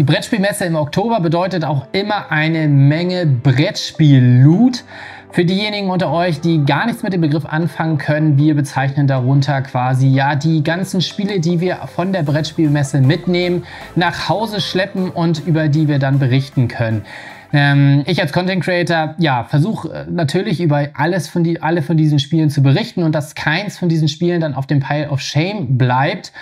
Die Brettspielmesse im Oktober bedeutet auch immer eine Menge Brettspiel-Loot. Für diejenigen unter euch, die gar nichts mit dem Begriff anfangen können, wir bezeichnen darunter quasi ja die ganzen Spiele, die wir von der Brettspielmesse mitnehmen, nach Hause schleppen und über die wir dann berichten können. Ähm, ich als Content Creator, ja, versuche äh, natürlich über alles von die, alle von diesen Spielen zu berichten und dass keins von diesen Spielen dann auf dem Pile of Shame bleibt.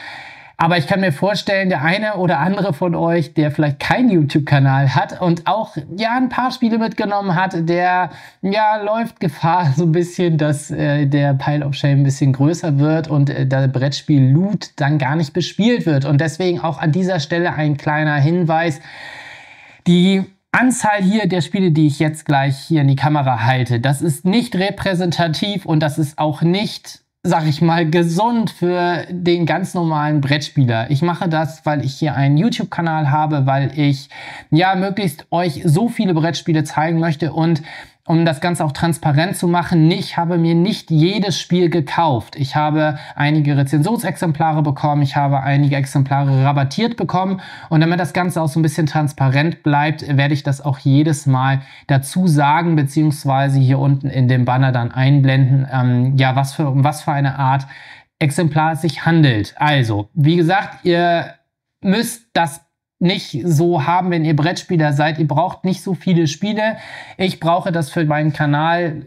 Aber ich kann mir vorstellen, der eine oder andere von euch, der vielleicht keinen YouTube-Kanal hat und auch ja ein paar Spiele mitgenommen hat, der ja läuft Gefahr so ein bisschen, dass äh, der Pile of Shame ein bisschen größer wird und äh, der Brettspiel Loot dann gar nicht bespielt wird. Und deswegen auch an dieser Stelle ein kleiner Hinweis. Die Anzahl hier der Spiele, die ich jetzt gleich hier in die Kamera halte, das ist nicht repräsentativ und das ist auch nicht sag ich mal, gesund für den ganz normalen Brettspieler. Ich mache das, weil ich hier einen YouTube-Kanal habe, weil ich ja möglichst euch so viele Brettspiele zeigen möchte und um das Ganze auch transparent zu machen, ich habe mir nicht jedes Spiel gekauft. Ich habe einige Rezensionsexemplare bekommen, ich habe einige Exemplare rabattiert bekommen und damit das Ganze auch so ein bisschen transparent bleibt, werde ich das auch jedes Mal dazu sagen, beziehungsweise hier unten in dem Banner dann einblenden, ähm, ja, was für, um was für eine Art Exemplar es sich handelt. Also, wie gesagt, ihr müsst das nicht so haben, wenn ihr Brettspieler seid. Ihr braucht nicht so viele Spiele. Ich brauche das für meinen Kanal.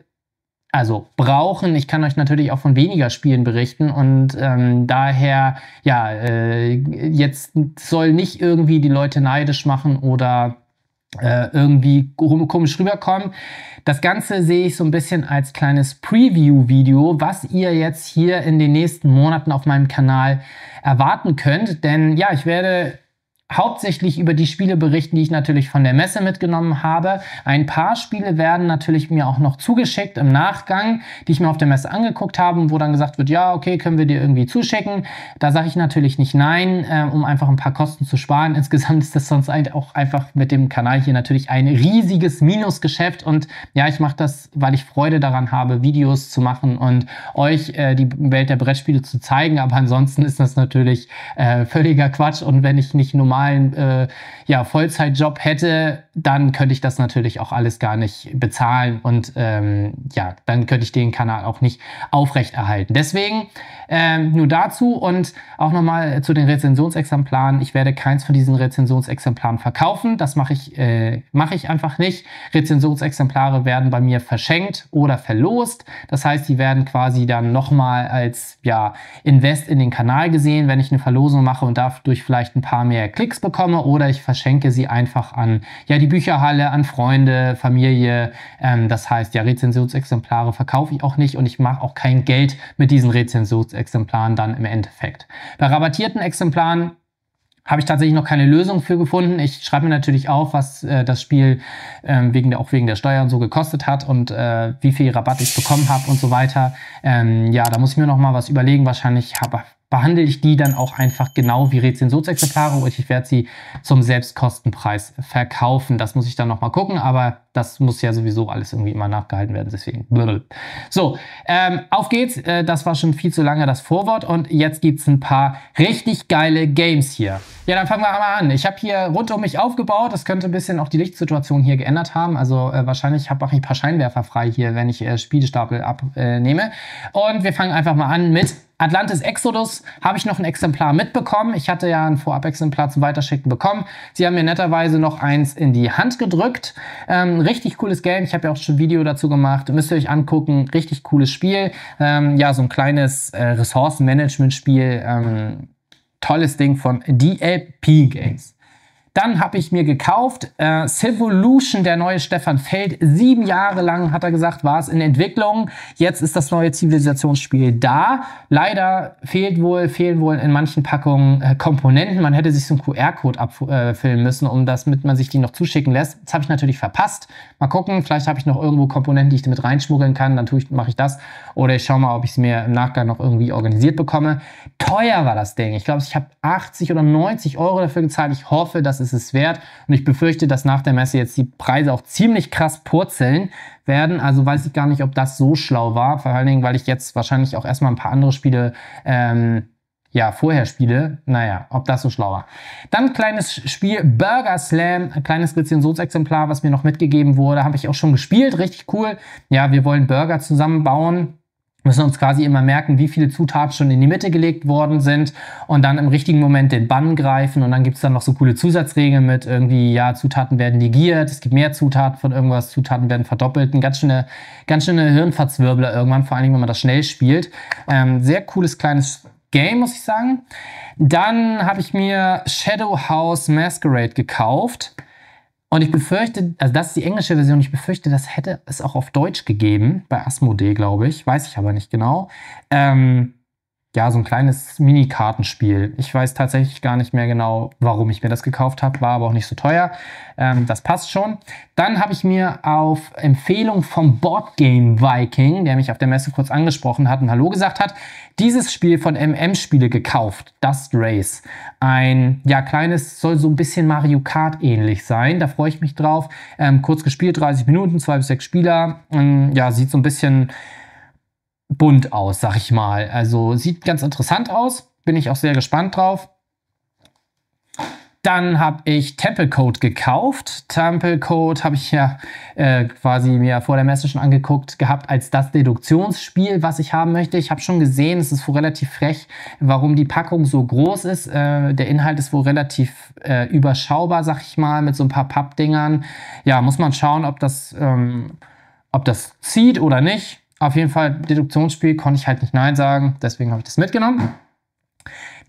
Also brauchen, ich kann euch natürlich auch von weniger Spielen berichten und ähm, daher, ja, äh, jetzt soll nicht irgendwie die Leute neidisch machen oder äh, irgendwie komisch rüberkommen. Das Ganze sehe ich so ein bisschen als kleines Preview-Video, was ihr jetzt hier in den nächsten Monaten auf meinem Kanal erwarten könnt. Denn ja, ich werde hauptsächlich über die Spiele berichten, die ich natürlich von der Messe mitgenommen habe. Ein paar Spiele werden natürlich mir auch noch zugeschickt im Nachgang, die ich mir auf der Messe angeguckt habe wo dann gesagt wird, ja, okay, können wir dir irgendwie zuschicken. Da sage ich natürlich nicht nein, äh, um einfach ein paar Kosten zu sparen. Insgesamt ist das sonst auch einfach mit dem Kanal hier natürlich ein riesiges Minusgeschäft und ja, ich mache das, weil ich Freude daran habe, Videos zu machen und euch äh, die Welt der Brettspiele zu zeigen, aber ansonsten ist das natürlich äh, völliger Quatsch und wenn ich nicht normal normalen äh, ja, Vollzeitjob hätte, dann könnte ich das natürlich auch alles gar nicht bezahlen und ähm, ja, dann könnte ich den Kanal auch nicht aufrechterhalten. Deswegen ähm, nur dazu und auch nochmal zu den Rezensionsexemplaren. Ich werde keins von diesen Rezensionsexemplaren verkaufen. Das mache ich, äh, mache ich einfach nicht. Rezensionsexemplare werden bei mir verschenkt oder verlost. Das heißt, die werden quasi dann nochmal als ja, Invest in den Kanal gesehen, wenn ich eine Verlosung mache und dadurch vielleicht ein paar mehr Klicks bekomme oder ich verschenke sie einfach an ja, die Bücherhalle an Freunde, Familie. Ähm, das heißt, ja, Rezensionsexemplare verkaufe ich auch nicht und ich mache auch kein Geld mit diesen Rezensionsexemplaren dann im Endeffekt. Bei rabattierten Exemplaren habe ich tatsächlich noch keine Lösung für gefunden. Ich schreibe mir natürlich auf, was äh, das Spiel ähm, wegen der, auch wegen der Steuern so gekostet hat und äh, wie viel Rabatt ich bekommen habe und so weiter. Ähm, ja, da muss ich mir noch mal was überlegen. Wahrscheinlich habe behandle ich die dann auch einfach genau wie Rezensionsexemplare und ich werde sie zum Selbstkostenpreis verkaufen. Das muss ich dann nochmal gucken, aber das muss ja sowieso alles irgendwie immer nachgehalten werden, deswegen. So, ähm, auf geht's. Äh, das war schon viel zu lange das Vorwort und jetzt gibt's ein paar richtig geile Games hier. Ja, dann fangen wir mal an. Ich habe hier rund um mich aufgebaut. Das könnte ein bisschen auch die Lichtsituation hier geändert haben. Also äh, wahrscheinlich habe ich ein paar Scheinwerfer frei hier, wenn ich äh, Spielestapel abnehme. und wir fangen einfach mal an mit Atlantis Exodus habe ich noch ein Exemplar mitbekommen. Ich hatte ja ein Vorab-Exemplar zum Weiterschicken bekommen. Sie haben mir netterweise noch eins in die Hand gedrückt. Ähm, richtig cooles Game. Ich habe ja auch schon ein Video dazu gemacht. Müsst ihr euch angucken. Richtig cooles Spiel. Ähm, ja, so ein kleines äh, Ressourcenmanagement-Spiel. Ähm, tolles Ding von DLP Games. Dann habe ich mir gekauft äh, Civolution, der neue Stefan Feld. Sieben Jahre lang, hat er gesagt, war es in Entwicklung. Jetzt ist das neue Zivilisationsspiel da. Leider fehlt wohl, fehlen wohl in manchen Packungen äh, Komponenten. Man hätte sich so einen QR-Code abfilmen äh, müssen, um das, mit man sich die noch zuschicken lässt. Das habe ich natürlich verpasst. Mal gucken, vielleicht habe ich noch irgendwo Komponenten, die ich damit reinschmuggeln kann, dann ich, mache ich das. Oder ich schaue mal, ob ich es mir im Nachgang noch irgendwie organisiert bekomme. Teuer war das Ding. Ich glaube, ich habe 80 oder 90 Euro dafür gezahlt. Ich hoffe, das ist es wert. Und ich befürchte, dass nach der Messe jetzt die Preise auch ziemlich krass purzeln werden. Also weiß ich gar nicht, ob das so schlau war. Vor allen Dingen, weil ich jetzt wahrscheinlich auch erstmal ein paar andere Spiele ähm, ja, vorher spiele. Naja, ob das so schlau war. Dann kleines Spiel Burger Slam, ein kleines Rezensionsexemplar, was mir noch mitgegeben wurde. Habe ich auch schon gespielt, richtig cool. Ja, wir wollen Burger zusammenbauen. Müssen uns quasi immer merken, wie viele Zutaten schon in die Mitte gelegt worden sind und dann im richtigen Moment den Bann greifen. Und dann gibt's dann noch so coole Zusatzregeln mit irgendwie, ja, Zutaten werden negiert, es gibt mehr Zutaten von irgendwas, Zutaten werden verdoppelt. Ein ganz schöner ganz schöne Hirnverzwirbler irgendwann, vor allen Dingen, wenn man das schnell spielt. Ähm, sehr cooles kleines Game, muss ich sagen. Dann habe ich mir Shadow House Masquerade gekauft. Und ich befürchte, also das ist die englische Version, ich befürchte, das hätte es auch auf Deutsch gegeben, bei Asmodee, glaube ich, weiß ich aber nicht genau. Ähm, ja, so ein kleines Mini-Kartenspiel. Ich weiß tatsächlich gar nicht mehr genau, warum ich mir das gekauft habe, war aber auch nicht so teuer. Ähm, das passt schon. Dann habe ich mir auf Empfehlung vom Boardgame Viking, der mich auf der Messe kurz angesprochen hat und Hallo gesagt hat, dieses Spiel von MM-Spiele gekauft, Dust Race. Ein, ja, kleines, soll so ein bisschen Mario Kart ähnlich sein. Da freue ich mich drauf. Ähm, kurz gespielt, 30 Minuten, zwei bis sechs Spieler. Ähm, ja, sieht so ein bisschen bunt aus, sag ich mal. Also sieht ganz interessant aus. Bin ich auch sehr gespannt drauf. Dann habe ich Temple Code gekauft. Temple Code habe ich ja äh, quasi mir vor der Messe schon angeguckt gehabt als das Deduktionsspiel, was ich haben möchte. Ich habe schon gesehen, es ist wohl relativ frech, warum die Packung so groß ist. Äh, der Inhalt ist wohl relativ äh, überschaubar, sag ich mal, mit so ein paar Pappdingern. Ja, muss man schauen, ob das, ähm, ob das zieht oder nicht. Auf jeden Fall, Deduktionsspiel konnte ich halt nicht Nein sagen, deswegen habe ich das mitgenommen.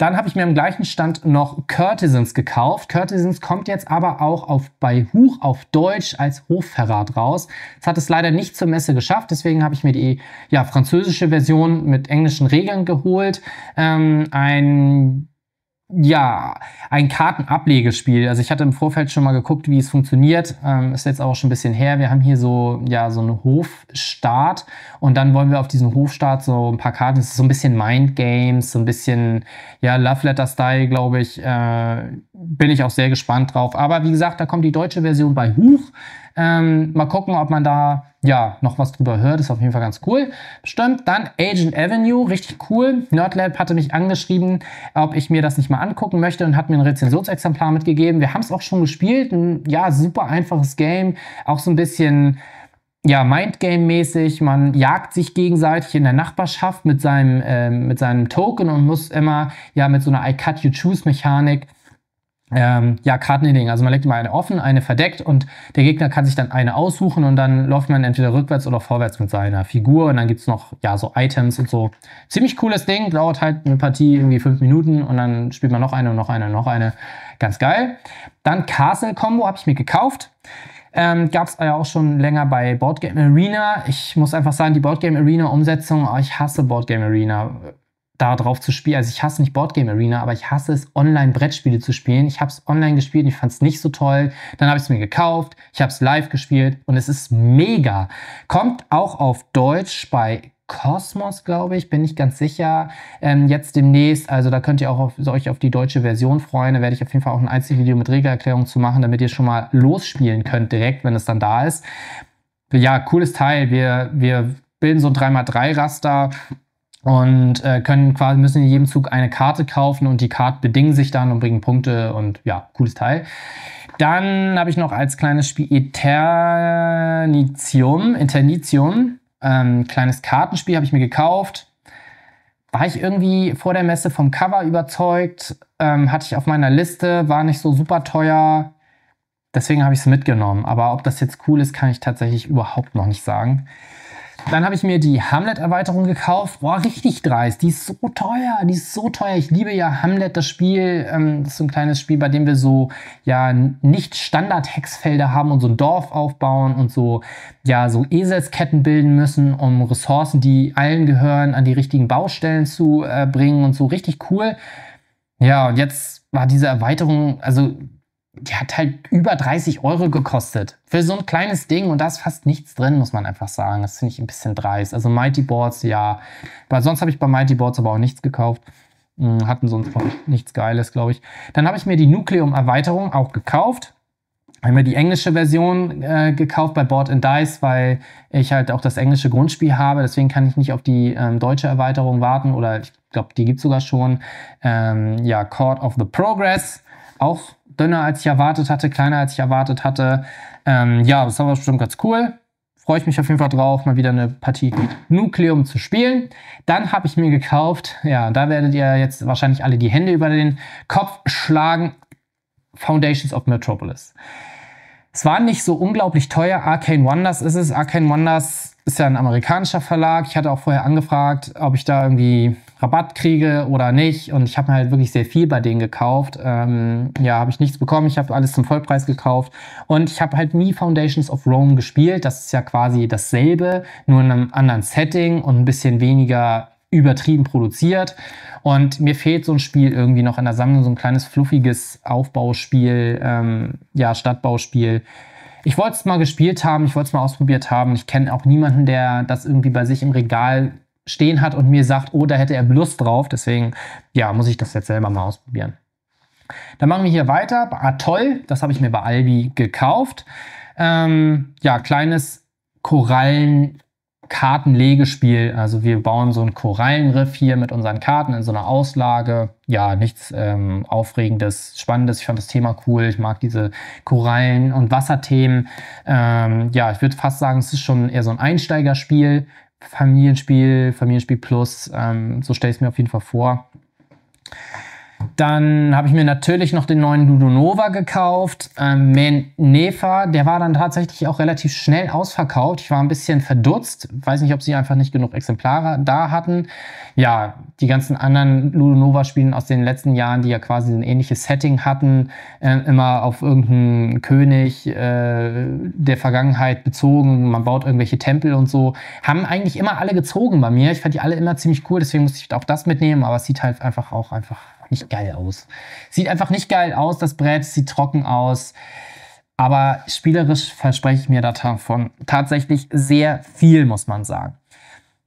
Dann habe ich mir im gleichen Stand noch Curtisons gekauft. Curtisons kommt jetzt aber auch auf, bei Huch auf Deutsch als Hofverrat raus. Das hat es leider nicht zur Messe geschafft, deswegen habe ich mir die ja, französische Version mit englischen Regeln geholt. Ähm, ein ja, ein Kartenablegespiel. Also ich hatte im Vorfeld schon mal geguckt, wie es funktioniert. Ähm, ist jetzt auch schon ein bisschen her. Wir haben hier so, ja, so einen Hofstaat und dann wollen wir auf diesem Hofstaat so ein paar Karten. Es ist so ein bisschen Mind Games, so ein bisschen, ja, Love Letter Style, glaube ich. Äh, bin ich auch sehr gespannt drauf. Aber wie gesagt, da kommt die deutsche Version bei Huch. Ähm, mal gucken, ob man da ja noch was drüber hört. Ist auf jeden Fall ganz cool. Bestimmt. Dann Agent Avenue, richtig cool. Nerdlab hatte mich angeschrieben, ob ich mir das nicht mal angucken möchte und hat mir ein Rezensionsexemplar mitgegeben. Wir haben es auch schon gespielt. Ein, ja, super einfaches Game. Auch so ein bisschen ja, Mindgame-mäßig. Man jagt sich gegenseitig in der Nachbarschaft mit seinem, ähm, mit seinem Token und muss immer ja mit so einer I-Cut-You-Choose-Mechanik ähm, ja, Karten Kartenlegen. Also man legt immer eine offen, eine verdeckt und der Gegner kann sich dann eine aussuchen und dann läuft man entweder rückwärts oder vorwärts mit seiner Figur und dann gibt's noch, ja, so Items und so. Ziemlich cooles Ding, dauert halt eine Partie irgendwie fünf Minuten und dann spielt man noch eine und noch eine und noch eine. Ganz geil. Dann Castle Combo habe ich mir gekauft. Ähm, Gab es ja auch schon länger bei Boardgame Arena. Ich muss einfach sagen, die Boardgame Arena Umsetzung, oh, ich hasse Boardgame Arena darauf zu spielen. Also ich hasse nicht Boardgame Arena, aber ich hasse es, Online-Brettspiele zu spielen. Ich habe es online gespielt, ich fand es nicht so toll. Dann habe ich es mir gekauft, ich habe es live gespielt und es ist mega. Kommt auch auf Deutsch bei Kosmos, glaube ich, bin ich ganz sicher. Ähm, jetzt demnächst, also da könnt ihr auch auf, euch auf die deutsche Version freuen. Da werde ich auf jeden Fall auch ein einziges Video mit Regelerklärung zu machen, damit ihr schon mal losspielen könnt direkt, wenn es dann da ist. Ja, cooles Teil. Wir, wir bilden so ein 3x3-Raster und äh, können quasi müssen in jedem Zug eine Karte kaufen und die Karte bedingen sich dann und bringen Punkte und ja, cooles Teil. Dann habe ich noch als kleines Spiel Eternitium, Eternitium, ähm, kleines Kartenspiel habe ich mir gekauft. War ich irgendwie vor der Messe vom Cover überzeugt, ähm, hatte ich auf meiner Liste, war nicht so super teuer. Deswegen habe ich es mitgenommen. Aber ob das jetzt cool ist, kann ich tatsächlich überhaupt noch nicht sagen. Dann habe ich mir die Hamlet-Erweiterung gekauft. Boah, richtig dreist. Die ist so teuer. Die ist so teuer. Ich liebe ja Hamlet, das Spiel. Ähm, das ist so ein kleines Spiel, bei dem wir so ja nicht Standard-Hexfelder haben und so ein Dorf aufbauen und so ja so Eselsketten bilden müssen, um Ressourcen, die allen gehören, an die richtigen Baustellen zu äh, bringen und so richtig cool. Ja, und jetzt war diese Erweiterung, also die hat halt über 30 Euro gekostet. Für so ein kleines Ding und da ist fast nichts drin, muss man einfach sagen. Das finde ich ein bisschen dreist. Also Mighty Boards, ja. Weil sonst habe ich bei Mighty Boards aber auch nichts gekauft. Hm, hatten sonst noch nichts Geiles, glaube ich. Dann habe ich mir die Nucleum-Erweiterung auch gekauft. Habe mir die englische Version äh, gekauft bei Board and Dice, weil ich halt auch das englische Grundspiel habe. Deswegen kann ich nicht auf die ähm, deutsche Erweiterung warten. Oder ich glaube, die gibt es sogar schon. Ähm, ja, Court of the Progress. Auch dünner als ich erwartet hatte, kleiner als ich erwartet hatte. Ähm, ja, das war bestimmt ganz cool. Freue ich mich auf jeden Fall drauf, mal wieder eine Partie mit Nukleum zu spielen. Dann habe ich mir gekauft, ja, da werdet ihr jetzt wahrscheinlich alle die Hände über den Kopf schlagen. Foundations of Metropolis. Es war nicht so unglaublich teuer. Arcane Wonders ist es. Arcane Wonders ist ja ein amerikanischer Verlag. Ich hatte auch vorher angefragt, ob ich da irgendwie Rabatt kriege oder nicht. Und ich habe mir halt wirklich sehr viel bei denen gekauft. Ähm, ja, habe ich nichts bekommen. Ich habe alles zum Vollpreis gekauft. Und ich habe halt nie Foundations of Rome gespielt. Das ist ja quasi dasselbe, nur in einem anderen Setting und ein bisschen weniger übertrieben produziert. Und mir fehlt so ein Spiel irgendwie noch in der Sammlung, so ein kleines fluffiges Aufbauspiel, ähm, ja, Stadtbauspiel. Ich wollte es mal gespielt haben, ich wollte es mal ausprobiert haben. Ich kenne auch niemanden, der das irgendwie bei sich im Regal stehen hat und mir sagt, oh, da hätte er Lust drauf. Deswegen, ja, muss ich das jetzt selber mal ausprobieren. Dann machen wir hier weiter. Atoll, ah, das habe ich mir bei Albi gekauft. Ähm, ja, kleines Korallen. Kartenlegespiel. Also wir bauen so ein Korallenriff hier mit unseren Karten in so einer Auslage. Ja, nichts ähm, Aufregendes, Spannendes. Ich fand das Thema cool. Ich mag diese Korallen- und Wasserthemen. Ähm, ja, ich würde fast sagen, es ist schon eher so ein Einsteigerspiel Familienspiel, Familienspiel Plus, ähm, so stelle ich es mir auf jeden Fall vor. Dann habe ich mir natürlich noch den neuen Ludonova gekauft. Ähm, Meneva, der war dann tatsächlich auch relativ schnell ausverkauft. Ich war ein bisschen verdutzt. Weiß nicht, ob sie einfach nicht genug Exemplare da hatten. Ja, die ganzen anderen Ludonova-Spielen aus den letzten Jahren, die ja quasi ein ähnliches Setting hatten, äh, immer auf irgendeinen König äh, der Vergangenheit bezogen. Man baut irgendwelche Tempel und so. Haben eigentlich immer alle gezogen bei mir. Ich fand die alle immer ziemlich cool, deswegen musste ich auch das mitnehmen. Aber es sieht halt einfach auch einfach nicht geil aus. Sieht einfach nicht geil aus, das Brett, sieht trocken aus. Aber spielerisch verspreche ich mir davon tatsächlich sehr viel, muss man sagen.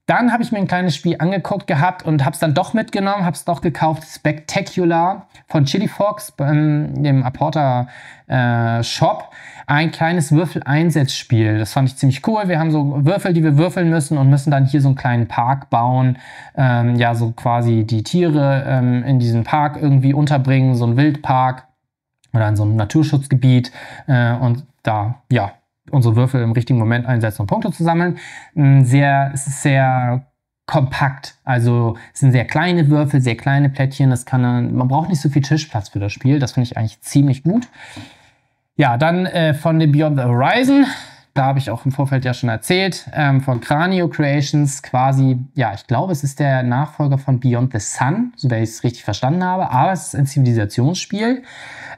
Dann habe ich mir ein kleines Spiel angeguckt gehabt und habe es dann doch mitgenommen, habe es doch gekauft. Spectacular von Chili Fox, ähm, dem Apporter äh, Shop. Ein kleines Würfeleinsatzspiel. Das fand ich ziemlich cool. Wir haben so Würfel, die wir würfeln müssen und müssen dann hier so einen kleinen Park bauen. Ähm, ja, so quasi die Tiere ähm, in diesen Park irgendwie unterbringen, so ein Wildpark oder in so einem Naturschutzgebiet. Äh, und da, ja, unsere Würfel im richtigen Moment einsetzen, um Punkte zu sammeln. Mm, sehr, sehr kompakt. Also es sind sehr kleine Würfel, sehr kleine Plättchen. Das kann, man braucht nicht so viel Tischplatz für das Spiel. Das finde ich eigentlich ziemlich gut. Ja, dann äh, von dem Beyond the Horizon. Da habe ich auch im Vorfeld ja schon erzählt, ähm, von Cranio Creations quasi, ja, ich glaube, es ist der Nachfolger von Beyond the Sun, so wenn ich es richtig verstanden habe, aber es ist ein Zivilisationsspiel.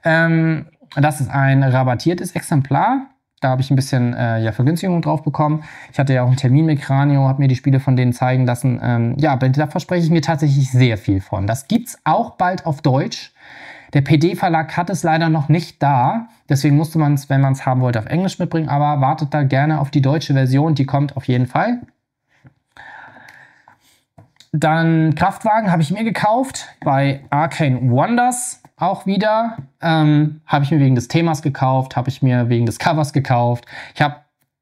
Ähm, das ist ein rabattiertes Exemplar da habe ich ein bisschen äh, ja, Vergünstigung drauf bekommen. Ich hatte ja auch einen Termin mit Kranio, habe mir die Spiele von denen zeigen lassen. Ähm, ja, da verspreche ich mir tatsächlich sehr viel von. Das gibt's auch bald auf Deutsch. Der PD-Verlag hat es leider noch nicht da. Deswegen musste man es, wenn man es haben wollte, auf Englisch mitbringen. Aber wartet da gerne auf die deutsche Version. Die kommt auf jeden Fall. Dann Kraftwagen habe ich mir gekauft bei Arcane Wonders auch wieder. Ähm, habe ich mir wegen des Themas gekauft, habe ich mir wegen des Covers gekauft. Ich habe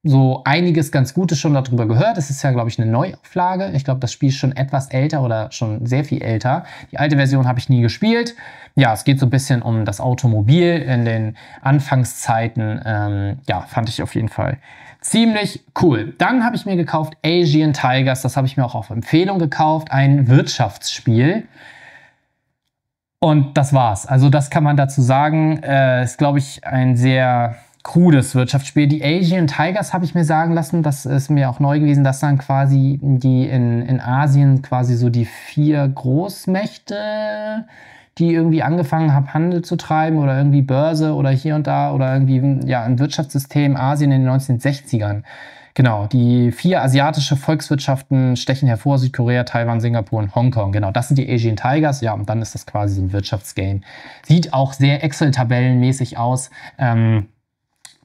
so einiges ganz Gutes schon darüber gehört. Es ist ja, glaube ich, eine Neuauflage. Ich glaube, das Spiel ist schon etwas älter oder schon sehr viel älter. Die alte Version habe ich nie gespielt. Ja, es geht so ein bisschen um das Automobil in den Anfangszeiten. Ähm, ja, fand ich auf jeden Fall ziemlich cool. Dann habe ich mir gekauft Asian Tigers. Das habe ich mir auch auf Empfehlung gekauft. Ein Wirtschaftsspiel. Und das war's. Also das kann man dazu sagen. Äh, ist, glaube ich, ein sehr krudes Wirtschaftsspiel. Die Asian Tigers habe ich mir sagen lassen, das ist mir auch neu gewesen, dass dann quasi die in, in Asien quasi so die vier Großmächte, die irgendwie angefangen haben, Handel zu treiben oder irgendwie Börse oder hier und da oder irgendwie ja, ein Wirtschaftssystem Asien in den 1960ern. Genau, die vier asiatische Volkswirtschaften stechen hervor, Südkorea, Taiwan, Singapur und Hongkong. Genau, das sind die Asian Tigers, ja, und dann ist das quasi so ein Wirtschaftsgame. Sieht auch sehr Excel-Tabellenmäßig aus. Ähm,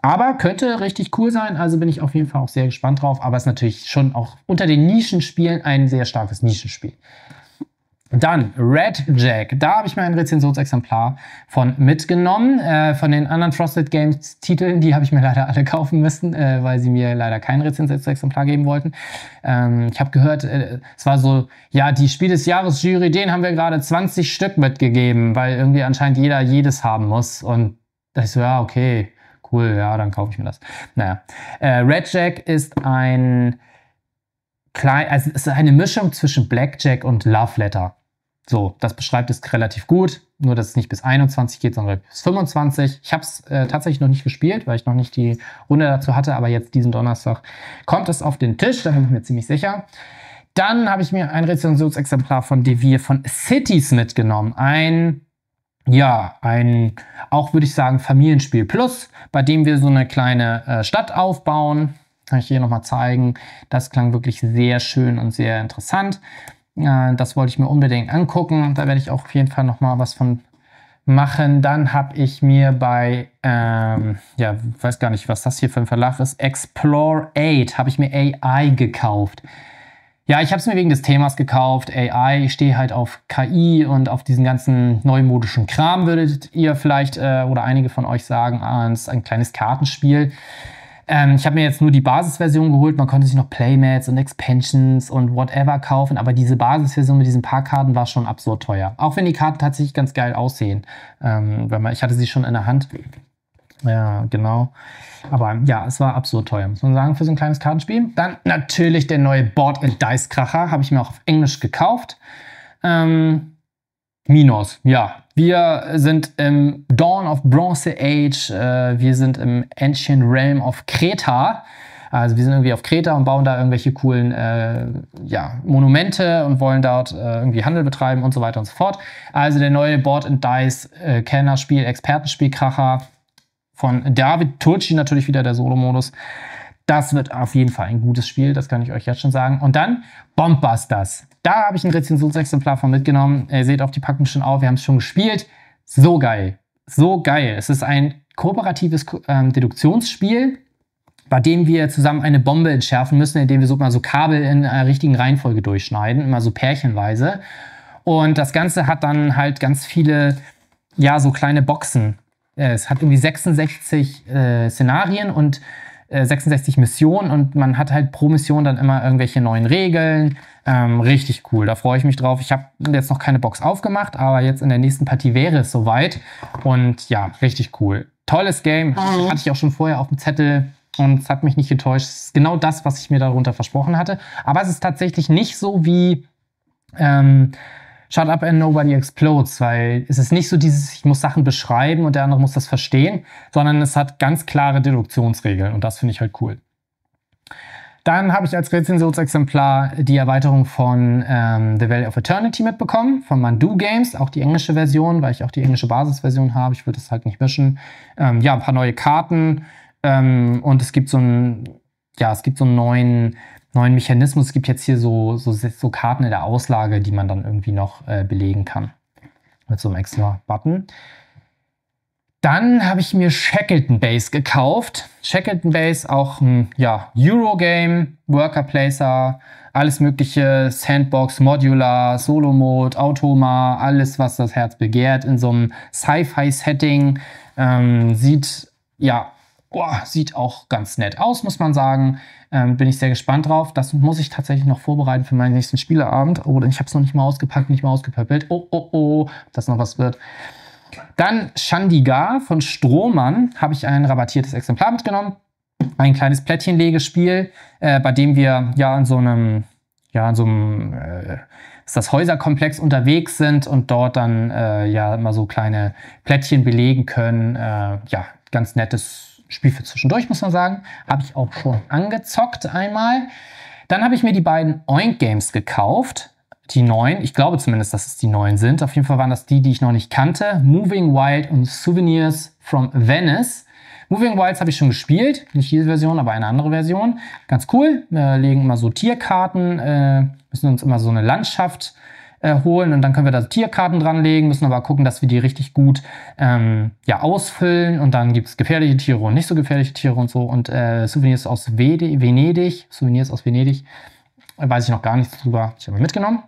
aber könnte richtig cool sein, also bin ich auf jeden Fall auch sehr gespannt drauf. Aber es ist natürlich schon auch unter den Nischenspielen ein sehr starkes Nischenspiel. Dann Red Jack. Da habe ich mir ein Rezensionsexemplar von mitgenommen. Äh, von den anderen Frosted Games Titeln, die habe ich mir leider alle kaufen müssen, äh, weil sie mir leider kein Rezensionsexemplar geben wollten. Ähm, ich habe gehört, äh, es war so, ja, die Spiel des Jahres Jury, den haben wir gerade 20 Stück mitgegeben, weil irgendwie anscheinend jeder jedes haben muss. Und da ich so, ja, okay, cool, ja, dann kaufe ich mir das. Naja. Äh, Red Jack ist ein klein, also es ist eine Mischung zwischen Blackjack und Love Letter. So, das beschreibt es relativ gut, nur dass es nicht bis 21 geht, sondern bis 25. Ich habe es äh, tatsächlich noch nicht gespielt, weil ich noch nicht die Runde dazu hatte, aber jetzt diesen Donnerstag kommt es auf den Tisch, da bin ich mir ziemlich sicher. Dann habe ich mir ein Rezensionsexemplar von Devir von Cities mitgenommen. Ein, ja, ein, auch würde ich sagen, Familienspiel Plus, bei dem wir so eine kleine äh, Stadt aufbauen. Kann ich hier nochmal zeigen. Das klang wirklich sehr schön und sehr interessant. Äh, das wollte ich mir unbedingt angucken. Da werde ich auch auf jeden Fall nochmal was von machen. Dann habe ich mir bei, ähm, ja, weiß gar nicht, was das hier für ein Verlag ist, Explore 8, habe ich mir AI gekauft. Ja, ich habe es mir wegen des Themas gekauft. AI, ich stehe halt auf KI und auf diesen ganzen neumodischen Kram, würdet ihr vielleicht äh, oder einige von euch sagen, ah, ist ein kleines Kartenspiel. Ähm, ich habe mir jetzt nur die Basisversion geholt. Man konnte sich noch Playmats und Expansions und whatever kaufen, aber diese Basisversion mit diesen paar Karten war schon absurd teuer. Auch wenn die Karten tatsächlich ganz geil aussehen. Ähm, weil man, ich hatte sie schon in der Hand. Ja, genau. Aber ja, es war absurd teuer, muss man sagen, für so ein kleines Kartenspiel. Dann natürlich der neue Board and Dice Kracher, habe ich mir auch auf Englisch gekauft. Ähm, Minos, ja. Wir sind im Dawn of Bronze Age, äh, wir sind im Ancient Realm of Kreta. Also wir sind irgendwie auf Kreta und bauen da irgendwelche coolen äh, ja, Monumente und wollen dort äh, irgendwie Handel betreiben und so weiter und so fort. Also der neue Board and Dice äh, Kennerspiel, Expertenspielkracher von David Turci, natürlich wieder der Solo-Modus. Das wird auf jeden Fall ein gutes Spiel, das kann ich euch jetzt schon sagen. Und dann Bombbusters. Da habe ich ein Rezensionsexemplar von mitgenommen. Ihr seht auch die Packung schon auf, wir haben es schon gespielt. So geil. So geil. Es ist ein kooperatives ähm, Deduktionsspiel, bei dem wir zusammen eine Bombe entschärfen müssen, indem wir so mal so Kabel in einer richtigen Reihenfolge durchschneiden, immer so pärchenweise. Und das Ganze hat dann halt ganz viele, ja, so kleine Boxen. Äh, es hat irgendwie 66 äh, Szenarien und 66 äh, Missionen und man hat halt pro Mission dann immer irgendwelche neuen Regeln. Ähm, richtig cool, da freue ich mich drauf. Ich habe jetzt noch keine Box aufgemacht, aber jetzt in der nächsten Partie wäre es soweit. Und ja, richtig cool. Tolles Game, mhm. hatte ich auch schon vorher auf dem Zettel. Und es hat mich nicht getäuscht. Es ist genau das, was ich mir darunter versprochen hatte. Aber es ist tatsächlich nicht so wie ähm, Shut Up and Nobody Explodes, weil es ist nicht so dieses, ich muss Sachen beschreiben und der andere muss das verstehen, sondern es hat ganz klare Deduktionsregeln und das finde ich halt cool. Dann habe ich als Rezensionsexemplar die Erweiterung von ähm, The Valley of Eternity mitbekommen, von Mandu Games, auch die englische Version, weil ich auch die englische Basisversion habe. Ich will das halt nicht mischen. Ähm, ja, ein paar neue Karten ähm, und es gibt so einen, ja, es gibt so einen neuen neuen Mechanismus. Es gibt jetzt hier so, so, so Karten in der Auslage, die man dann irgendwie noch äh, belegen kann. Mit so einem extra Button. Dann habe ich mir Shackleton Base gekauft. Shackleton Base, auch ein ja, Eurogame, Worker Placer, alles mögliche, Sandbox, Modular, Solo Mode, Automa, alles, was das Herz begehrt, in so einem Sci-Fi-Setting. Ähm, sieht, ja, oh, sieht auch ganz nett aus, muss man sagen. Ähm, bin ich sehr gespannt drauf. Das muss ich tatsächlich noch vorbereiten für meinen nächsten Spieleabend. Oder oh, ich habe es noch nicht mal ausgepackt, nicht mal ausgepöppelt. Oh, oh, oh, dass noch was wird. Dann Shandigar von Strohmann habe ich ein rabattiertes Exemplar mitgenommen. Ein kleines Plättchenlegespiel, äh, bei dem wir ja in so einem, ja, in so einem, äh, ist das Häuserkomplex unterwegs sind und dort dann äh, ja immer so kleine Plättchen belegen können. Äh, ja, ganz nettes Spiel für zwischendurch, muss man sagen. Habe ich auch schon angezockt einmal. Dann habe ich mir die beiden Oink Games gekauft. Die neuen, ich glaube zumindest, dass es die neuen sind. Auf jeden Fall waren das die, die ich noch nicht kannte. Moving Wild und Souvenirs from Venice. Moving Wilds habe ich schon gespielt. Nicht diese Version, aber eine andere Version. Ganz cool. Wir äh, legen immer so Tierkarten, äh, müssen uns immer so eine Landschaft äh, äh, holen und dann können wir da Tierkarten dranlegen, müssen aber gucken, dass wir die richtig gut ähm, ja, ausfüllen und dann gibt es gefährliche Tiere und nicht so gefährliche Tiere und so und äh, Souvenirs aus Vede Venedig, Souvenirs aus Venedig, äh, weiß ich noch gar nichts drüber, ich habe mitgenommen.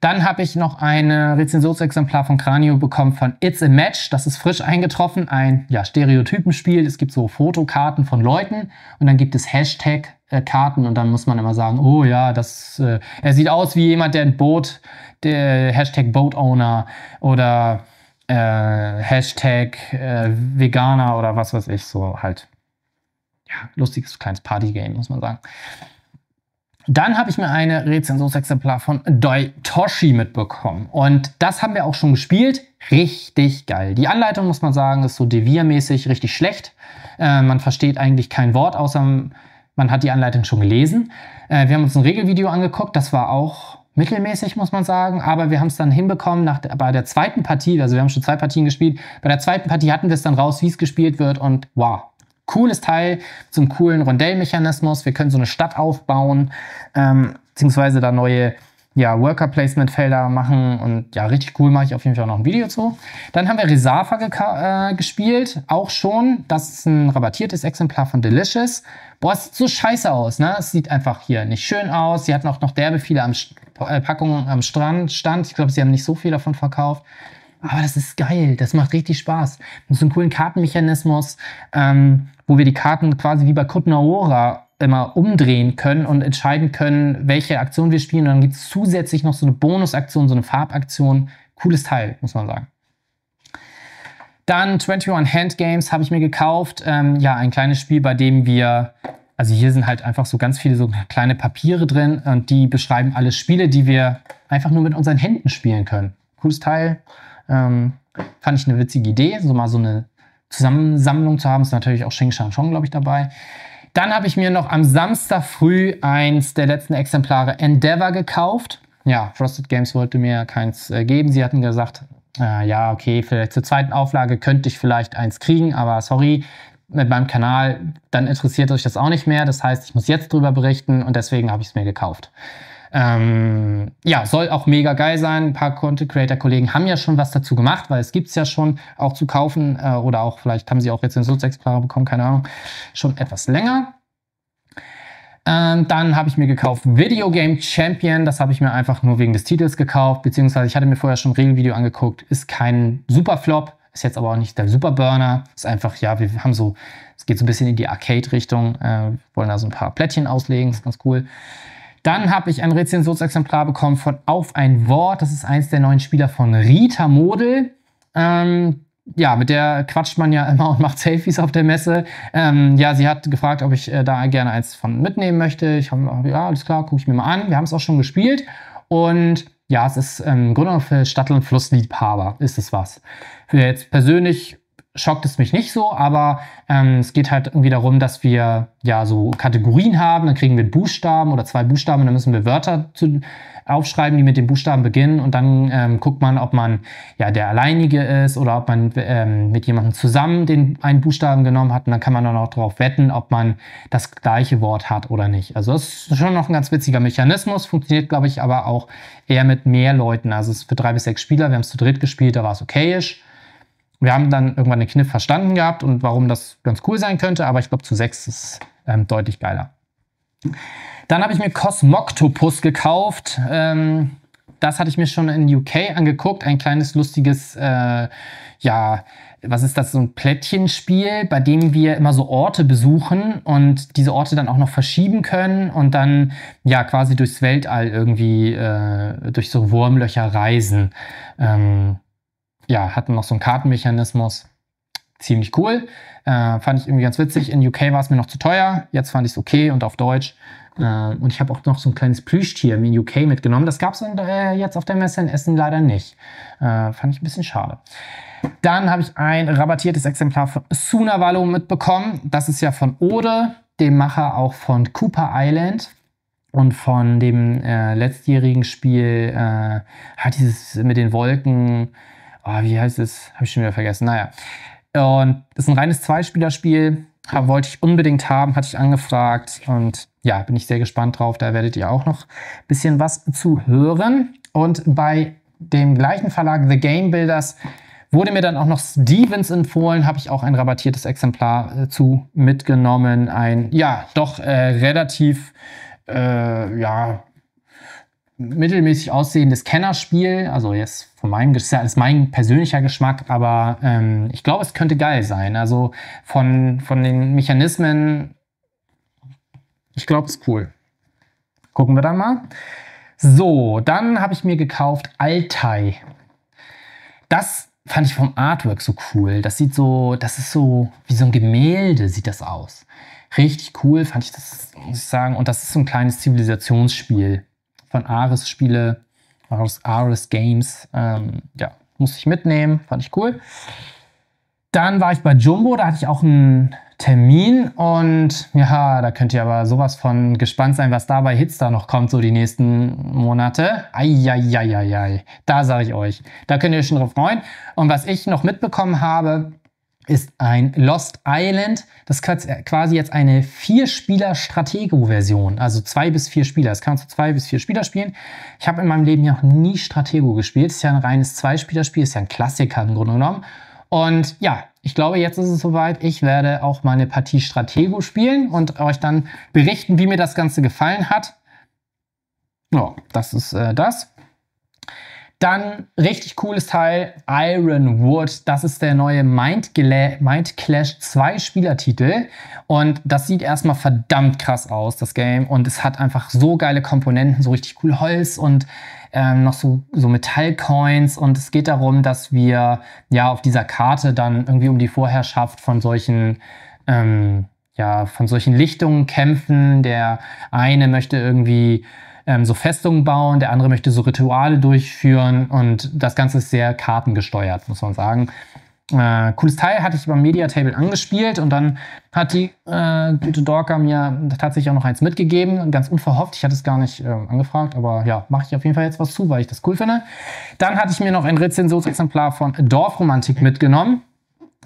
Dann habe ich noch ein äh, Rezensionsexemplar von Cranio bekommen von It's a Match. Das ist frisch eingetroffen, ein ja, Stereotypenspiel. Es gibt so Fotokarten von Leuten und dann gibt es Hashtag äh, Karten und dann muss man immer sagen, oh ja, das, äh, er sieht aus wie jemand, der ein Boot, der Hashtag Boatowner oder äh, Hashtag äh, Veganer oder was weiß ich, so halt. Ja, lustiges kleines Partygame, muss man sagen. Dann habe ich mir eine Rezensionsexemplar von Doitoshi mitbekommen. Und das haben wir auch schon gespielt. Richtig geil. Die Anleitung, muss man sagen, ist so deviermäßig richtig schlecht. Äh, man versteht eigentlich kein Wort, außer man hat die Anleitung schon gelesen. Äh, wir haben uns ein Regelvideo angeguckt, das war auch mittelmäßig, muss man sagen. Aber wir haben es dann hinbekommen, nach, bei der zweiten Partie, also wir haben schon zwei Partien gespielt, bei der zweiten Partie hatten wir es dann raus, wie es gespielt wird und wow. Cooles Teil, zum coolen Rondellmechanismus. Wir können so eine Stadt aufbauen, ähm, beziehungsweise da neue ja, Worker Placement Felder machen und ja, richtig cool mache ich auf jeden Fall noch ein Video zu. Dann haben wir Resafa ge äh, gespielt, auch schon. Das ist ein rabattiertes Exemplar von Delicious. Boah, es sieht so scheiße aus, ne? Es sieht einfach hier nicht schön aus. Sie hatten auch noch derbe viele am äh, Packungen am Strand, Stand. Ich glaube, sie haben nicht so viel davon verkauft. Aber das ist geil, das macht richtig Spaß. Mit so einem coolen Kartenmechanismus, ähm, wo wir die Karten quasi wie bei Kutnaora immer umdrehen können und entscheiden können, welche Aktion wir spielen. Und dann gibt es zusätzlich noch so eine Bonusaktion, so eine Farbaktion. Cooles Teil, muss man sagen. Dann 21 Hand Games habe ich mir gekauft. Ähm, ja, ein kleines Spiel, bei dem wir, also hier sind halt einfach so ganz viele so kleine Papiere drin und die beschreiben alle Spiele, die wir einfach nur mit unseren Händen spielen können. Cooles Teil. Ähm, fand ich eine witzige Idee, so mal so eine Zusammensammlung zu haben. Ist natürlich auch Xing Shang Chong, glaube ich, dabei. Dann habe ich mir noch am Samstag früh eins der letzten Exemplare Endeavor gekauft. Ja, Frosted Games wollte mir keins äh, geben. Sie hatten gesagt, äh, ja, okay, vielleicht zur zweiten Auflage könnte ich vielleicht eins kriegen, aber sorry, mit meinem Kanal, dann interessiert euch das auch nicht mehr. Das heißt, ich muss jetzt drüber berichten und deswegen habe ich es mir gekauft. Ähm, ja, soll auch mega geil sein. Ein paar Content Creator Kollegen haben ja schon was dazu gemacht, weil es gibt es ja schon auch zu kaufen äh, oder auch vielleicht haben sie auch jetzt den Schutzexemplar bekommen, keine Ahnung, schon etwas länger. Ähm, dann habe ich mir gekauft Video Game Champion. Das habe ich mir einfach nur wegen des Titels gekauft, beziehungsweise ich hatte mir vorher schon ein Regelvideo angeguckt. Ist kein Superflop, ist jetzt aber auch nicht der Superburner. Ist einfach, ja, wir haben so, es geht so ein bisschen in die Arcade-Richtung. Äh, wollen da so ein paar Plättchen auslegen, ist ganz cool. Dann habe ich ein Rezensionsexemplar bekommen von Auf ein Wort. Das ist eins der neuen Spieler von Rita Model. Ähm, ja, mit der quatscht man ja immer und macht Selfies auf der Messe. Ähm, ja, sie hat gefragt, ob ich äh, da gerne eins von mitnehmen möchte. Ich habe, gesagt, ja, alles klar, gucke ich mir mal an. Wir haben es auch schon gespielt. Und ja, es ist ähm, im Grunde für Stadt- und Flussliebhaber ist es was. Für jetzt persönlich schockt es mich nicht so, aber ähm, es geht halt irgendwie darum, dass wir ja so Kategorien haben, dann kriegen wir Buchstaben oder zwei Buchstaben, dann müssen wir Wörter zu, aufschreiben, die mit den Buchstaben beginnen und dann ähm, guckt man, ob man ja der Alleinige ist oder ob man ähm, mit jemandem zusammen den einen Buchstaben genommen hat und dann kann man dann auch darauf wetten, ob man das gleiche Wort hat oder nicht. Also das ist schon noch ein ganz witziger Mechanismus, funktioniert glaube ich aber auch eher mit mehr Leuten, also es ist für drei bis sechs Spieler, wir haben es zu dritt gespielt, da war es okayisch wir haben dann irgendwann den Kniff verstanden gehabt und warum das ganz cool sein könnte, aber ich glaube, zu sechs ist ähm, deutlich geiler. Dann habe ich mir Cosmoctopus gekauft. Ähm, das hatte ich mir schon in UK angeguckt. Ein kleines, lustiges, äh, ja, was ist das, so ein Plättchenspiel, bei dem wir immer so Orte besuchen und diese Orte dann auch noch verschieben können und dann ja quasi durchs Weltall irgendwie äh, durch so Wurmlöcher reisen. Ähm, ja, hatten noch so einen Kartenmechanismus. Ziemlich cool. Äh, fand ich irgendwie ganz witzig. In UK war es mir noch zu teuer. Jetzt fand ich es okay und auf Deutsch. Äh, und ich habe auch noch so ein kleines Plüschtier in UK mitgenommen. Das gab es äh, jetzt auf der Messe in Essen leider nicht. Äh, fand ich ein bisschen schade. Dann habe ich ein rabattiertes Exemplar von Sunavalo mitbekommen. Das ist ja von Ode, dem Macher auch von Cooper Island und von dem äh, letztjährigen Spiel, hat äh, ah, dieses mit den Wolken oh, wie heißt es? Habe ich schon wieder vergessen. Naja. Und ist ein reines Zweispielerspiel. Wollte ich unbedingt haben, hatte ich angefragt. Und ja, bin ich sehr gespannt drauf. Da werdet ihr auch noch ein bisschen was zu hören. Und bei dem gleichen Verlag The Game Builders Wurde mir dann auch noch Stevens empfohlen, habe ich auch ein rabattiertes Exemplar äh, zu mitgenommen. Ein, ja, doch äh, relativ, äh, ja, mittelmäßig aussehendes Kennerspiel. Also jetzt von meinem das ist mein persönlicher Geschmack, aber ähm, ich glaube, es könnte geil sein. Also von, von den Mechanismen, ich glaube, es ist cool. Gucken wir dann mal. So, dann habe ich mir gekauft Altai. Das fand ich vom Artwork so cool. Das sieht so, das ist so wie so ein Gemälde sieht das aus. Richtig cool fand ich das, muss ich sagen. Und das ist so ein kleines Zivilisationsspiel von Ares Spiele, aus Ares Games. Ähm, ja, musste ich mitnehmen, fand ich cool. Dann war ich bei Jumbo, da hatte ich auch einen Termin und ja, da könnt ihr aber sowas von gespannt sein, was da bei da noch kommt, so die nächsten Monate. Eieieiei, da sage ich euch. Da könnt ihr euch schon drauf freuen. Und was ich noch mitbekommen habe, ist ein Lost Island. Das ist äh, quasi jetzt eine Vier-Spieler-Stratego-Version. Also zwei bis vier Spieler. Es kannst du zwei bis vier Spieler spielen. Ich habe in meinem Leben ja noch nie Stratego gespielt. Ist ja ein reines Zwei-Spieler-Spiel. Ist ja ein Klassiker im Grunde genommen. Und ja, ich glaube, jetzt ist es soweit. Ich werde auch mal eine Partie Stratego spielen und euch dann berichten, wie mir das Ganze gefallen hat. Ja, das ist äh, das. Dann richtig cooles Teil, Ironwood. Das ist der neue Mind, Mind Clash 2 Spielertitel. Und das sieht erstmal verdammt krass aus, das Game. Und es hat einfach so geile Komponenten, so richtig cool Holz und ähm, noch so, so Metallcoins. Und es geht darum, dass wir ja auf dieser Karte dann irgendwie um die Vorherrschaft von solchen ähm, ja, von solchen Lichtungen kämpfen. Der eine möchte irgendwie ähm, so Festungen bauen, der andere möchte so Rituale durchführen und das Ganze ist sehr kartengesteuert, muss man sagen. Äh, cooles Teil hatte ich beim Media Table angespielt und dann hat die äh, gute Dorka mir tatsächlich auch noch eins mitgegeben. Ganz unverhofft, ich hatte es gar nicht äh, angefragt, aber ja, mache ich auf jeden Fall jetzt was zu, weil ich das cool finde. Dann hatte ich mir noch ein Rezensionsexemplar von Dorfromantik mitgenommen.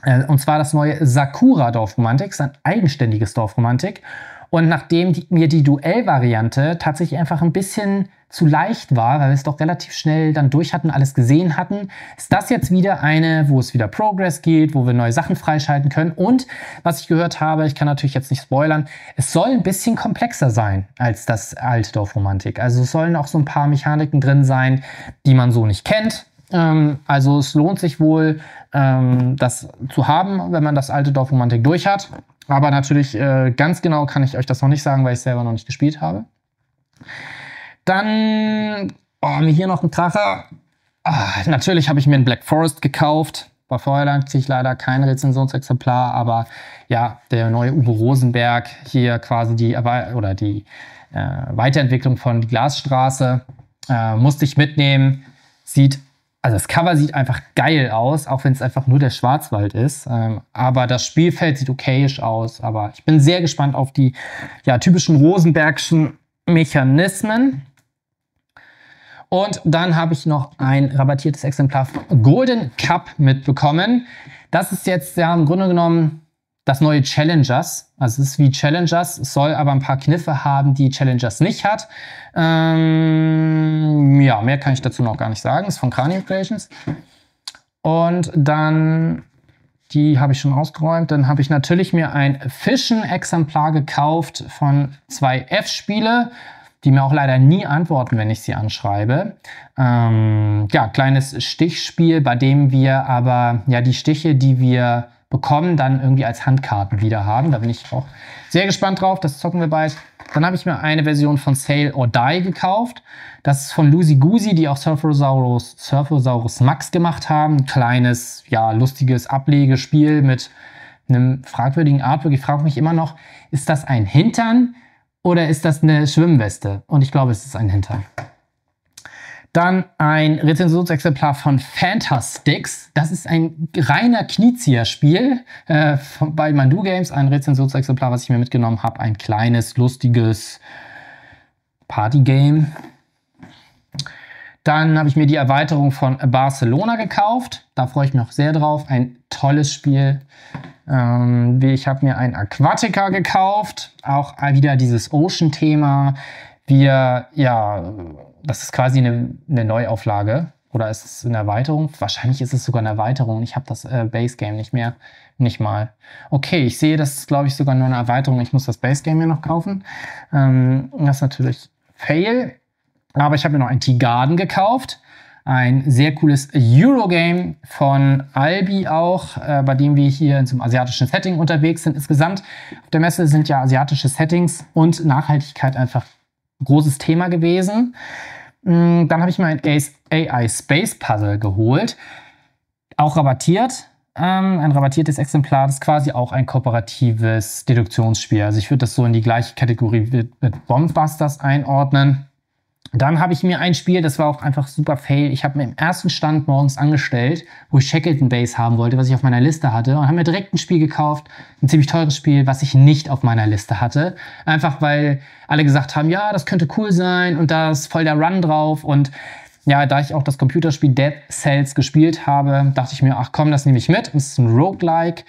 Äh, und zwar das neue Sakura Dorfromantik, ist ein eigenständiges Dorfromantik. Und nachdem die, mir die Duell-Variante tatsächlich einfach ein bisschen zu leicht war, weil wir es doch relativ schnell dann durch hatten, alles gesehen hatten, ist das jetzt wieder eine, wo es wieder Progress geht, wo wir neue Sachen freischalten können. Und was ich gehört habe, ich kann natürlich jetzt nicht spoilern, es soll ein bisschen komplexer sein als das alte Dorfromantik. Also es sollen auch so ein paar Mechaniken drin sein, die man so nicht kennt. Ähm, also es lohnt sich wohl, ähm, das zu haben, wenn man das alte Dorfromantik durch hat. Aber natürlich äh, ganz genau kann ich euch das noch nicht sagen, weil ich selber noch nicht gespielt habe. Dann haben oh, hier noch einen Kracher. Ah, natürlich habe ich mir einen Black Forest gekauft. Bei Feuerland ziehe ich leider kein Rezensionsexemplar, aber ja, der neue Uwe Rosenberg hier quasi die oder die äh, Weiterentwicklung von Glasstraße äh, musste ich mitnehmen. Sieht also das Cover sieht einfach geil aus, auch wenn es einfach nur der Schwarzwald ist. Ähm, aber das Spielfeld sieht okayisch aus. Aber ich bin sehr gespannt auf die ja, typischen Rosenbergschen Mechanismen. Und dann habe ich noch ein rabattiertes Exemplar Golden Cup mitbekommen. Das ist jetzt ja im Grunde genommen das neue Challengers. Also es ist wie Challengers, soll aber ein paar Kniffe haben, die Challengers nicht hat. Ähm, ja, mehr kann ich dazu noch gar nicht sagen. Ist von Cranium Creations. Und dann, die habe ich schon ausgeräumt. Dann habe ich natürlich mir ein Fischen-Exemplar gekauft von zwei F-Spiele die mir auch leider nie antworten, wenn ich sie anschreibe. Ähm, ja, kleines Stichspiel, bei dem wir aber ja die Stiche, die wir bekommen, dann irgendwie als Handkarten wieder haben. Da bin ich auch sehr gespannt drauf. Das zocken wir bald. Dann habe ich mir eine Version von Sail or Die gekauft. Das ist von Lucy Goosey, die auch Surfosaurus, Surfosaurus Max gemacht haben. Ein kleines, ja, lustiges Ablegespiel mit einem fragwürdigen Artwork. Ich frage mich immer noch, ist das ein Hintern oder ist das eine Schwimmweste? Und ich glaube, es ist ein Hintern. Dann ein Rezensionsexemplar von Fantastics. Das ist ein reiner Knizia-Spiel äh, bei Mandu Games. Ein Rezensionsexemplar, was ich mir mitgenommen habe. Ein kleines, lustiges Partygame. Dann habe ich mir die Erweiterung von Barcelona gekauft. Da freue ich mich noch sehr drauf. Ein tolles Spiel. Ähm, ich habe mir ein Aquatica gekauft. Auch wieder dieses Ocean-Thema. Wir, ja, das ist quasi eine, eine Neuauflage oder ist es eine Erweiterung? Wahrscheinlich ist es sogar eine Erweiterung. Ich habe das äh, Base Game nicht mehr, nicht mal. Okay, ich sehe, das ist, glaube ich, sogar nur eine Erweiterung. Ich muss das Base Game hier noch kaufen. Ähm, das ist natürlich Fail. Aber ich habe mir noch ein Tea Garden gekauft. Ein sehr cooles Eurogame von Albi auch, äh, bei dem wir hier in so einem asiatischen Setting unterwegs sind. Insgesamt auf der Messe sind ja asiatische Settings und Nachhaltigkeit einfach großes Thema gewesen. Mm, dann habe ich mir ein AI Space Puzzle geholt, auch rabattiert. Ähm, ein rabattiertes Exemplar ist quasi auch ein kooperatives Deduktionsspiel. Also ich würde das so in die gleiche Kategorie mit Bombusters einordnen. Dann habe ich mir ein Spiel, das war auch einfach super fail. Ich habe mir im ersten Stand morgens angestellt, wo ich Shackleton Base haben wollte, was ich auf meiner Liste hatte, und habe mir direkt ein Spiel gekauft, ein ziemlich teures Spiel, was ich nicht auf meiner Liste hatte. Einfach weil alle gesagt haben, ja, das könnte cool sein und da ist voll der Run drauf. Und ja, da ich auch das Computerspiel Dead Cells gespielt habe, dachte ich mir, ach komm, das nehme ich mit. Und Es ist ein Roguelike.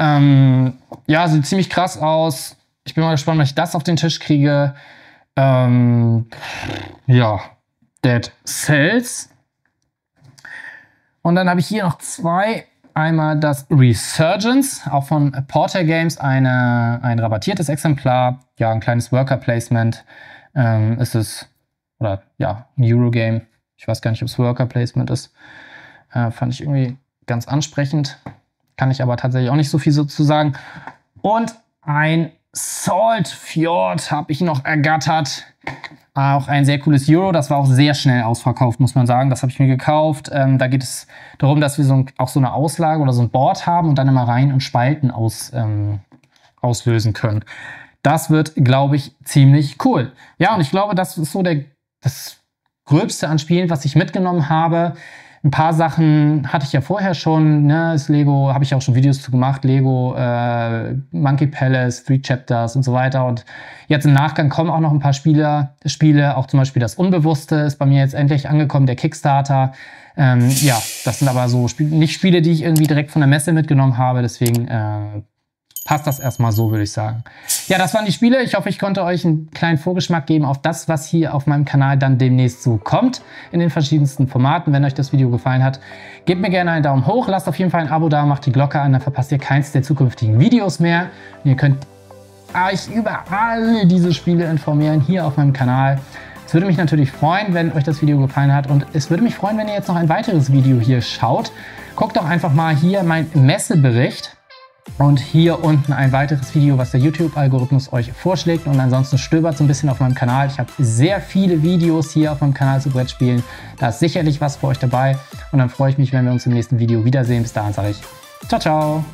Ähm, ja, sieht ziemlich krass aus. Ich bin mal gespannt, wenn ich das auf den Tisch kriege. Ähm, ja, Dead Cells. Und dann habe ich hier noch zwei. Einmal das Resurgence, auch von Porter Games, eine, ein rabattiertes Exemplar. Ja, ein kleines Worker Placement ähm, ist es. Oder ja, ein Eurogame. Ich weiß gar nicht, ob es Worker Placement ist. Äh, fand ich irgendwie ganz ansprechend. Kann ich aber tatsächlich auch nicht so viel so zu sagen. Und ein Salt Fjord habe ich noch ergattert. Auch ein sehr cooles Euro, das war auch sehr schnell ausverkauft, muss man sagen. Das habe ich mir gekauft. Ähm, da geht es darum, dass wir so ein, auch so eine Auslage oder so ein Board haben und dann immer rein und Spalten aus, ähm, auslösen können. Das wird, glaube ich, ziemlich cool. Ja, und ich glaube, das ist so der, das Gröbste an Spielen, was ich mitgenommen habe. Ein paar Sachen hatte ich ja vorher schon, ne, ist Lego, habe ich auch schon Videos zu gemacht, Lego, äh, Monkey Palace, Three Chapters und so weiter. Und jetzt im Nachgang kommen auch noch ein paar Spiele, Spiele, auch zum Beispiel das Unbewusste ist bei mir jetzt endlich angekommen, der Kickstarter. Ähm, ja, das sind aber so Sp nicht Spiele, die ich irgendwie direkt von der Messe mitgenommen habe, deswegen äh, passt das erstmal so, würde ich sagen. Ja, das waren die Spiele. Ich hoffe, ich konnte euch einen kleinen Vorgeschmack geben auf das, was hier auf meinem Kanal dann demnächst so kommt in den verschiedensten Formaten. Wenn euch das Video gefallen hat, gebt mir gerne einen Daumen hoch, lasst auf jeden Fall ein Abo da, macht die Glocke an, dann verpasst ihr keins der zukünftigen Videos mehr. Und ihr könnt euch über alle diese Spiele informieren hier auf meinem Kanal. Es würde mich natürlich freuen, wenn euch das Video gefallen hat und es würde mich freuen, wenn ihr jetzt noch ein weiteres Video hier schaut. Guckt doch einfach mal hier mein Messebericht. Und hier unten ein weiteres Video, was der YouTube-Algorithmus euch vorschlägt. Und ansonsten stöbert so ein bisschen auf meinem Kanal. Ich habe sehr viele Videos hier auf meinem Kanal zu Brettspielen. Da ist sicherlich was für euch dabei. Und dann freue ich mich, wenn wir uns im nächsten Video wiedersehen. Bis dahin sage ich ciao, ciao.